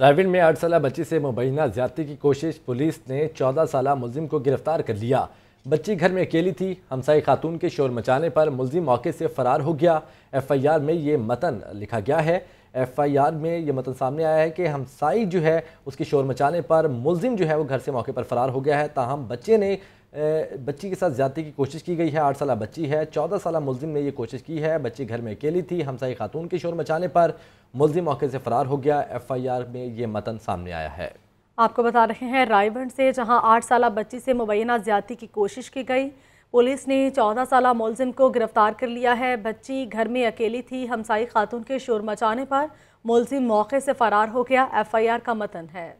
रायविन में आठ साल बच्ची से मुबैना ज्यादती की कोशिश पुलिस ने चौदह साल मुलिम को गिरफ्तार कर लिया बच्ची घर में अकेली थी हमसाई खातून के शोर मचाने पर मुलिम मौके से फरार हो गया एफआईआर में ये मतन लिखा गया है एफआईआर में ये मतन सामने आया है कि हमसाई जो है उसकी शोर मचाने पर मुलिम जो है वो घर से मौके पर फरार हो गया है ताहम बच्चे ने बच्ची के साथ ज्यादा की कोशिश की गई है आठ साल बच्ची है चौदह साल मुलिम ने यह कोशिश की है बच्ची घर में अकेली थी हमसाई खातून के शोर मचाने पर मुलिम मौके से फरार हो गया एफ आई आर में ये मतन सामने आया है आपको बता रहे हैं रायबंड से जहां आठ साल बच्ची से मुबैना ज्यादा की कोशिश की गई पुलिस ने चौदह साल मुलजिम को गिरफ्तार कर लिया है बच्ची घर में अकेली थी हमसाई खातून के शोर मचाने पर मुलिम मौके से फरार हो गया आर का मतन है